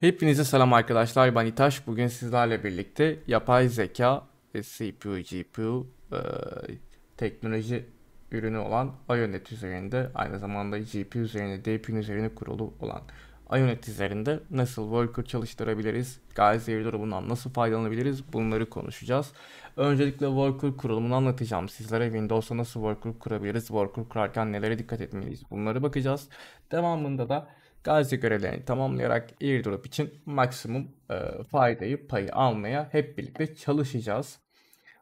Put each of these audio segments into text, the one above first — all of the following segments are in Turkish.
Hepinize selam arkadaşlar ben İtaş bugün sizlerle birlikte yapay zeka ve CPU, GPU e, teknoloji ürünü olan IONET üzerinde aynı zamanda GPU üzerinde DPU üzerinde kurulu olan IONET üzerinde nasıl worker çalıştırabiliriz, Gayzeri durumundan nasıl faydalanabiliriz bunları konuşacağız. Öncelikle worker kurulumunu anlatacağım. Sizlere Windows'a nasıl worker kurabiliriz, worker kurarken nelere dikkat etmeliyiz bunları bakacağız. Devamında da Gazi görevlerini tamamlayarak airdrop için maksimum e, faydayı payı almaya hep birlikte çalışacağız.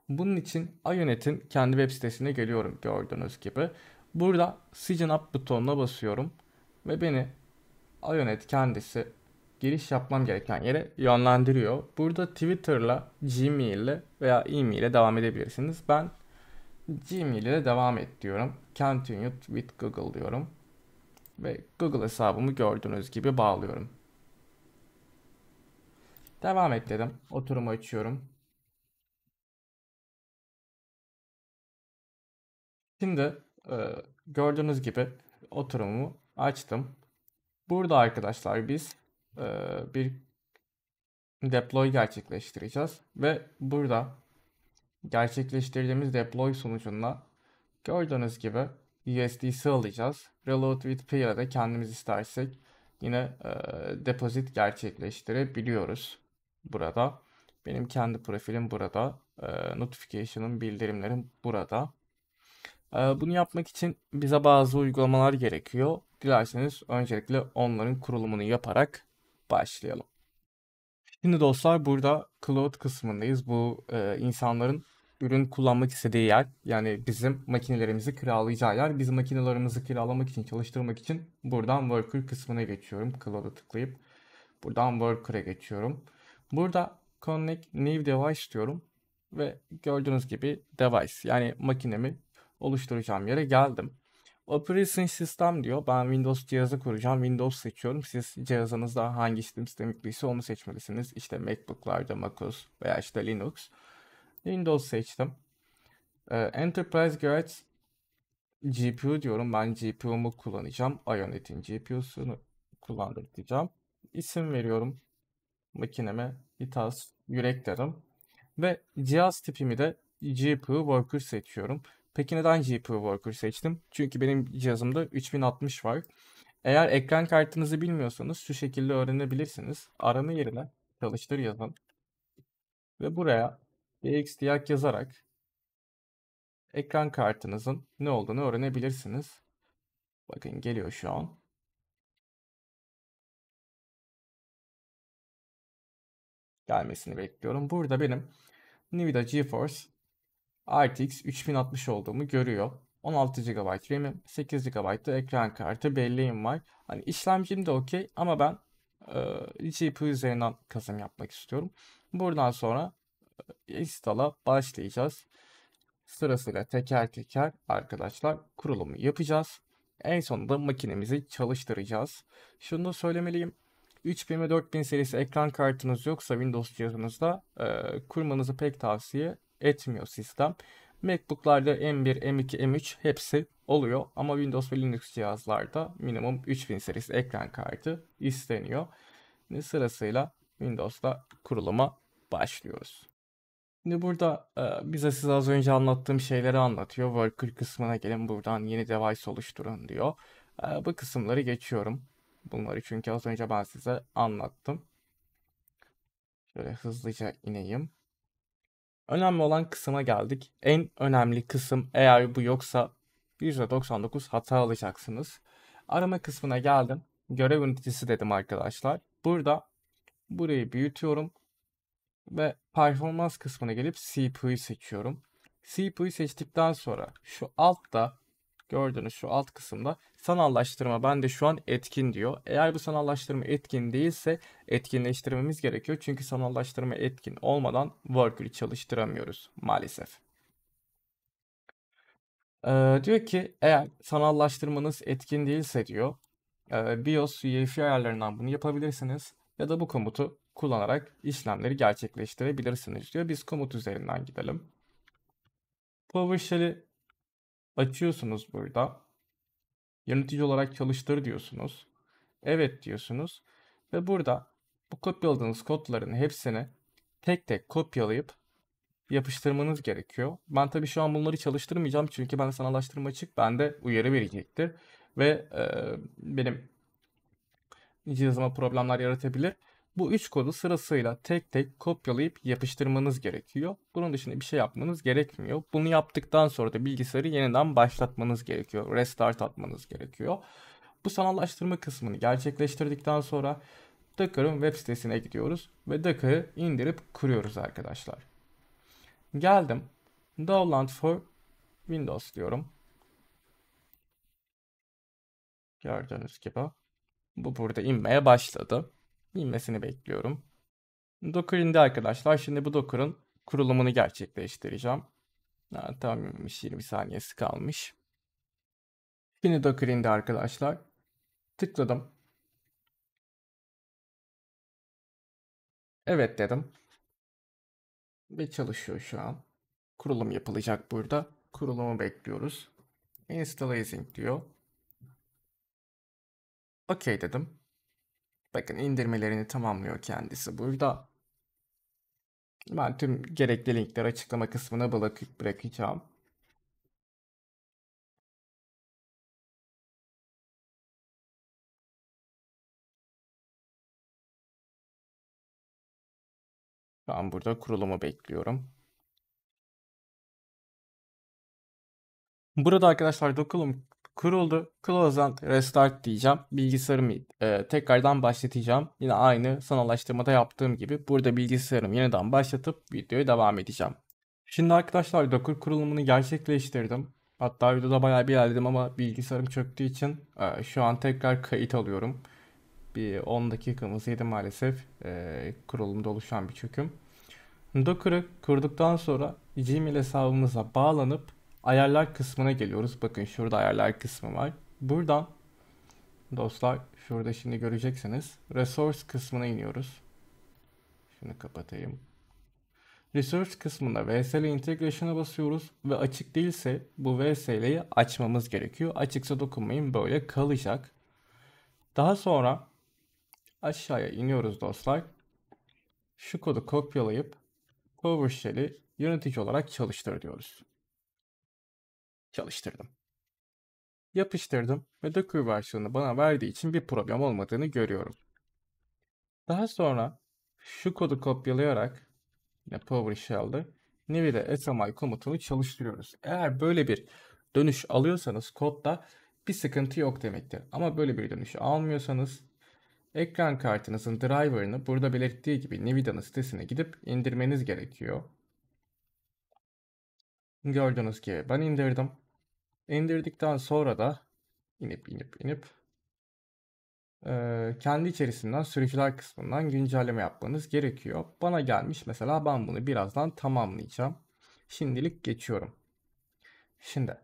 Bunun için Ionet'in kendi web sitesine geliyorum gördüğünüz gibi. Burada Sign Up butonuna basıyorum ve beni Ionet kendisi giriş yapmam gereken yere yönlendiriyor. Burada Twitter'la, Gmail'le veya e-mail'e devam edebilirsiniz. Ben Gmail'e devam et diyorum. Continue with Google diyorum ve Google hesabımı gördüğünüz gibi bağlıyorum. Devam et dedim. Oturumu açıyorum. Şimdi e, gördüğünüz gibi oturumu açtım. Burada arkadaşlar biz e, bir deploy gerçekleştireceğiz ve burada gerçekleştirdiğimiz deploy sonucunda gördüğünüz gibi USDC alacağız. Reload with Pay'a da kendimiz istersek yine e, deposit gerçekleştirebiliyoruz burada. Benim kendi profilim burada. E, notification'ım, bildirimlerim burada. E, bunu yapmak için bize bazı uygulamalar gerekiyor. Dilerseniz öncelikle onların kurulumunu yaparak başlayalım. Şimdi dostlar burada cloud kısmındayız. Bu e, insanların ürün kullanmak istediği yer yani bizim makinelerimizi kiralayacağı yer. Biz makinelerimizi kiralamak için çalıştırmak için buradan worker kısmına geçiyorum. Cloud'a tıklayıp buradan worker'a geçiyorum. Burada connect new device diyorum ve gördüğünüz gibi device yani makinemi oluşturacağım yere geldim. Operation System diyor. Ben Windows cihazı kuracağım. Windows seçiyorum. Siz cihazınızda hangi sistem sistemi yüklüyse onu seçmelisiniz. İşte MacBook'larda MacOS veya işte Linux. Windows seçtim. Ee, Enterprise Garage GPU diyorum. Ben GPU'mu kullanacağım. Ionet'in GPU'sunu kullandık diyeceğim. İsim veriyorum. Makineme Hitas Yürek derim. Ve cihaz tipimi de GPU Worker seçiyorum. Peki neden GPU Worker seçtim? Çünkü benim cihazımda 3060 var. Eğer ekran kartınızı bilmiyorsanız şu şekilde öğrenebilirsiniz. Arama yerine çalıştır yazın. Ve buraya BX diyak yazarak ekran kartınızın ne olduğunu öğrenebilirsiniz. Bakın geliyor şu an. Gelmesini bekliyorum. Burada benim Nvidia GeForce RTX 3060 olduğumu görüyor. 16 GB RAM'im, 8 GB da ekran kartı, belleğim var. Hani işlemcim de okey ama ben e, GPU üzerinden kazım yapmak istiyorum. Buradan sonra e, instala başlayacağız. Sırasıyla teker teker arkadaşlar kurulumu yapacağız. En sonunda makinemizi çalıştıracağız. Şunu da söylemeliyim. 3000 ve 4000 serisi ekran kartınız yoksa Windows cihazınızda e, kurmanızı pek tavsiye etmiyor sistem. MacBook'larda M1, M2, M3 hepsi oluyor ama Windows ve Linux cihazlarda minimum 3000 serisi ekran kartı isteniyor. Şimdi sırasıyla Windows'da kuruluma başlıyoruz. Şimdi burada e, bize size az önce anlattığım şeyleri anlatıyor. Worker kısmına gelin buradan yeni device oluşturun diyor. E, bu kısımları geçiyorum. Bunları çünkü az önce ben size anlattım. Şöyle hızlıca ineyim. Önemli olan kısma geldik. En önemli kısım eğer bu yoksa %99 hata alacaksınız. Arama kısmına geldim. Görev ünitesi dedim arkadaşlar. Burada burayı büyütüyorum ve performans kısmına gelip CPU'yu seçiyorum. CPU'yu seçtikten sonra şu altta gördüğünüz şu alt kısımda sanallaştırma bende şu an etkin diyor. Eğer bu sanallaştırma etkin değilse etkinleştirmemiz gerekiyor. Çünkü sanallaştırma etkin olmadan Workgrid çalıştıramıyoruz maalesef. Ee, diyor ki eğer sanallaştırmanız etkin değilse diyor. E, BIOS UEFI ayarlarından bunu yapabilirsiniz. Ya da bu komutu kullanarak işlemleri gerçekleştirebilirsiniz diyor. Biz komut üzerinden gidelim. PowerShell'i açıyorsunuz burada. Yönetici olarak çalıştır diyorsunuz. Evet diyorsunuz. Ve burada bu kopyaladığınız kodların hepsini tek tek kopyalayıp yapıştırmanız gerekiyor. Ben tabii şu an bunları çalıştırmayacağım çünkü ben sanallaştırma açık bende uyarı verecektir. Ve e, benim cihazıma problemler yaratabilir. Bu üç kodu sırasıyla tek tek kopyalayıp yapıştırmanız gerekiyor. Bunun dışında bir şey yapmanız gerekmiyor. Bunu yaptıktan sonra da bilgisayarı yeniden başlatmanız gerekiyor. Restart atmanız gerekiyor. Bu sanallaştırma kısmını gerçekleştirdikten sonra Docker'ın web sitesine gidiyoruz ve Docker'ı indirip kuruyoruz arkadaşlar. Geldim. Download for Windows diyorum. Gördüğünüz gibi bu burada inmeye başladı bilmesini bekliyorum. Docker indi arkadaşlar. Şimdi bu Docker'ın kurulumunu gerçekleştireceğim. Ha, tamam 20 şey, saniyesi kalmış. Şimdi Docker indi arkadaşlar. Tıkladım. Evet dedim. Ve çalışıyor şu an. Kurulum yapılacak burada. Kurulumu bekliyoruz. Installizing diyor. Okey dedim. Bakın indirmelerini tamamlıyor kendisi burada. Ben tüm gerekli linkleri açıklama kısmına bırakacağım. Şu an burada kurulumu bekliyorum. Burada arkadaşlar dokunum kuruldu. Close and restart diyeceğim. Bilgisayarımı e, tekrardan başlatacağım. Yine aynı sanallaştırmada yaptığım gibi burada bilgisayarımı yeniden başlatıp videoya devam edeceğim. Şimdi arkadaşlar Docker kurulumunu gerçekleştirdim. Hatta videoda bayağı bir ilerledim ama bilgisayarım çöktüğü için e, şu an tekrar kayıt alıyorum. Bir 10 dakikamız yedi maalesef e, kurulumda oluşan bir çöküm. Docker'ı kurduktan sonra Gmail hesabımıza bağlanıp ayarlar kısmına geliyoruz. Bakın şurada ayarlar kısmı var. Buradan dostlar şurada şimdi göreceksiniz. Resource kısmına iniyoruz. Şunu kapatayım. Resource kısmında VSL Integration'a basıyoruz ve açık değilse bu VSL'yi açmamız gerekiyor. Açıksa dokunmayın böyle kalacak. Daha sonra aşağıya iniyoruz dostlar. Şu kodu kopyalayıp PowerShell'i yönetici olarak çalıştır diyoruz çalıştırdım. Yapıştırdım ve Docker versiyonunu bana verdiği için bir problem olmadığını görüyorum. Daha sonra şu kodu kopyalayarak yine PowerShell'de Nivi'de SMI komutunu çalıştırıyoruz. Eğer böyle bir dönüş alıyorsanız kodda bir sıkıntı yok demektir. Ama böyle bir dönüş almıyorsanız ekran kartınızın driver'ını burada belirttiği gibi Nvidia'nın sitesine gidip indirmeniz gerekiyor. Gördüğünüz gibi ben indirdim. Indirdikten sonra da inip inip inip e, kendi içerisinden sürücüler kısmından güncelleme yapmanız gerekiyor. Bana gelmiş mesela ben bunu birazdan tamamlayacağım. Şimdilik geçiyorum. Şimdi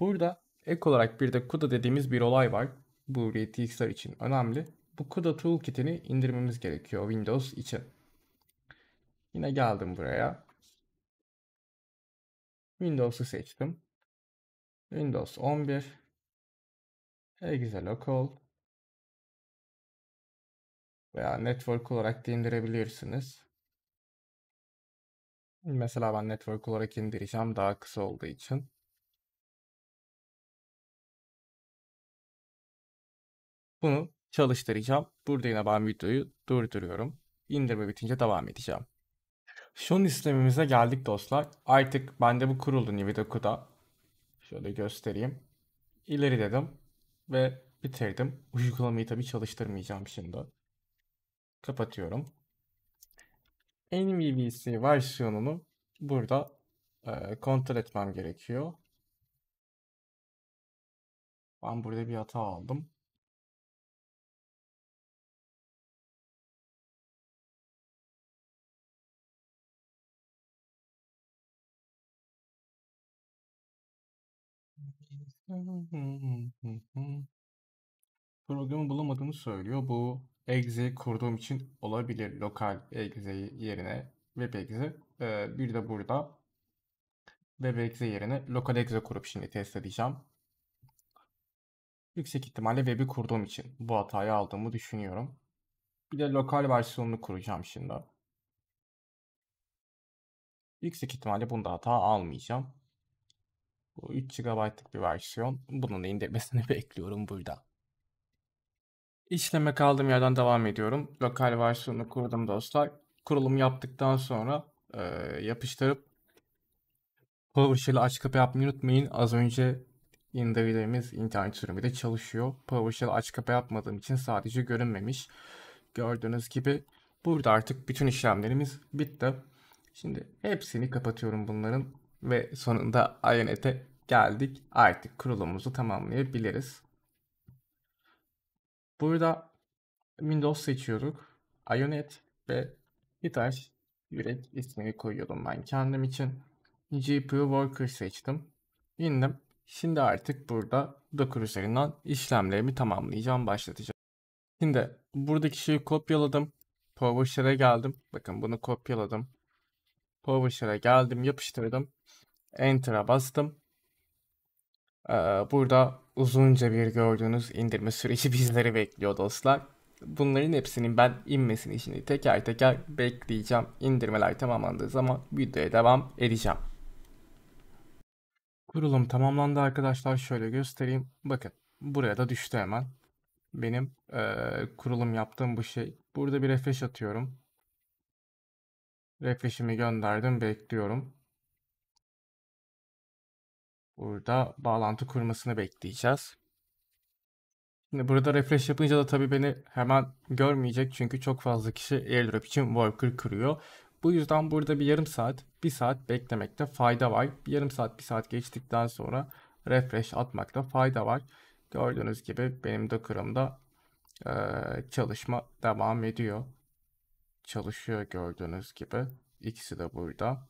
burada ek olarak bir de CUDA dediğimiz bir olay var. Bu RTX'ler için önemli. Bu CUDA Toolkit'ini indirmemiz gerekiyor Windows için. Yine geldim buraya. Windows'u seçtim. Windows 11 Exe Local veya network olarak da indirebilirsiniz. Mesela ben network olarak indireceğim daha kısa olduğu için. Bunu çalıştıracağım. Burada yine ben videoyu durduruyorum. İndirme bitince devam edeceğim. Şunun istemimize geldik dostlar. Artık bende bu kuruldu Nividoku'da. Şöyle göstereyim. İleri dedim ve bitirdim. Uygulamayı tabii çalıştırmayacağım şimdi. Kapatıyorum. MVVC versiyonunu burada e, kontrol etmem gerekiyor. Ben burada bir hata aldım. Programı bulamadığını söylüyor. Bu exe kurduğum için olabilir. Lokal exe yerine web exe. Ee, bir de burada web exe yerine lokal exe kurup şimdi test edeceğim. Yüksek ihtimalle web'i kurduğum için bu hatayı aldığımı düşünüyorum. Bir de lokal versiyonunu kuracağım şimdi. Yüksek ihtimalle bunda hata almayacağım. Bu 3 GB'lık bir versiyon. Bunun indirmesini bekliyorum burada. İşleme kaldığım yerden devam ediyorum. Lokal versiyonunu kurdum dostlar. Kurulum yaptıktan sonra e, yapıştırıp PowerShell'i açıp yapmayı unutmayın. Az önce indirdiğimiz internet sürümü de çalışıyor. PowerShell aç kapa yapmadığım için sadece görünmemiş. Gördüğünüz gibi burada artık bütün işlemlerimiz bitti. Şimdi hepsini kapatıyorum bunların ve sonunda INET'e geldik. Artık kurulumumuzu tamamlayabiliriz. Burada Windows seçiyorduk. IONET ve Hitachi Yürek ismini koyuyordum ben kendim için. GPU Worker seçtim. İndim. Şimdi artık burada Docker üzerinden işlemlerimi tamamlayacağım, başlatacağım. Şimdi buradaki şeyi kopyaladım. PowerShell'e geldim. Bakın bunu kopyaladım. Publisher'a geldim, yapıştırdım. Enter'a bastım. Ee, burada uzunca bir gördüğünüz indirme süreci bizleri bekliyor dostlar. Bunların hepsinin ben inmesini şimdi teker teker bekleyeceğim. İndirmeler tamamlandığı zaman videoya devam edeceğim. Kurulum tamamlandı arkadaşlar. Şöyle göstereyim. Bakın buraya da düştü hemen. Benim e, kurulum yaptığım bu şey. Burada bir refresh atıyorum. Refresh'imi gönderdim. Bekliyorum. Burada bağlantı kurmasını bekleyeceğiz. Şimdi burada refresh yapınca da tabii beni hemen görmeyecek çünkü çok fazla kişi airdrop için worker kırıyor. Bu yüzden burada bir yarım saat, bir saat beklemekte fayda var. Bir yarım saat, bir saat geçtikten sonra refresh atmakta fayda var. Gördüğünüz gibi benim Docker'ımda e, çalışma devam ediyor çalışıyor gördüğünüz gibi. İkisi de burada.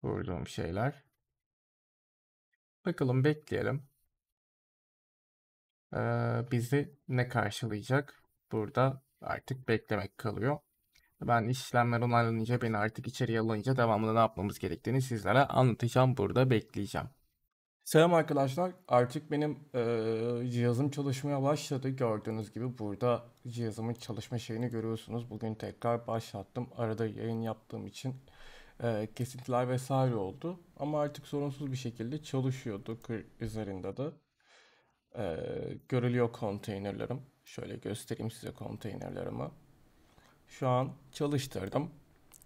Kurduğum şeyler. Bakalım bekleyelim. Ee, bizi ne karşılayacak? Burada artık beklemek kalıyor. Ben işlemler onaylanınca beni artık içeriye alınca devamlı ne yapmamız gerektiğini sizlere anlatacağım. Burada bekleyeceğim. Selam arkadaşlar. Artık benim e, cihazım çalışmaya başladı. Gördüğünüz gibi burada cihazımın çalışma şeyini görüyorsunuz. Bugün tekrar başlattım. Arada yayın yaptığım için e, kesintiler vesaire oldu. Ama artık sorunsuz bir şekilde çalışıyordu. Üzerinde de e, görülüyor konteynerlerim. Şöyle göstereyim size konteynerlerimi. Şu an çalıştırdım.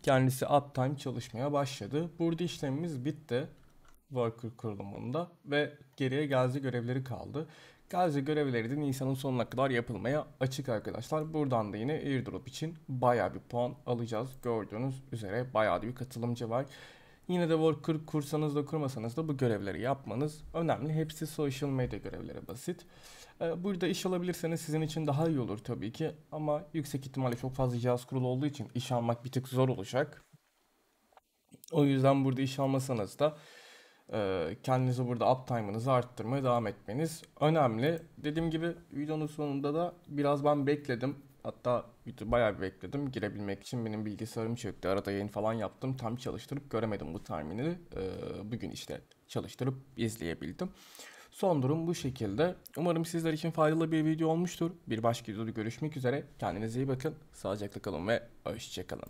Kendisi uptime çalışmaya başladı. Burada işlemimiz bitti worker kurulumunda ve geriye Gazi görevleri kaldı. Gazi görevleri de Nisan'ın sonuna kadar yapılmaya açık arkadaşlar. Buradan da yine airdrop için baya bir puan alacağız. Gördüğünüz üzere baya bir katılımcı var. Yine de worker kursanız da kurmasanız da bu görevleri yapmanız önemli. Hepsi social medya görevleri basit. Ee, burada iş alabilirseniz sizin için daha iyi olur tabii ki. Ama yüksek ihtimalle çok fazla cihaz kurulu olduğu için iş almak bir tık zor olacak. O yüzden burada iş almasanız da e, kendinizi burada uptime'ınızı arttırmaya devam etmeniz önemli. Dediğim gibi videonun sonunda da biraz ben bekledim. Hatta YouTube bayağı bir bekledim. Girebilmek için benim bilgisayarım çöktü. Arada yayın falan yaptım. Tam çalıştırıp göremedim bu termini. E, bugün işte çalıştırıp izleyebildim. Son durum bu şekilde. Umarım sizler için faydalı bir video olmuştur. Bir başka videoda görüşmek üzere. Kendinize iyi bakın. Sağlıcakla kalın ve hoşçakalın.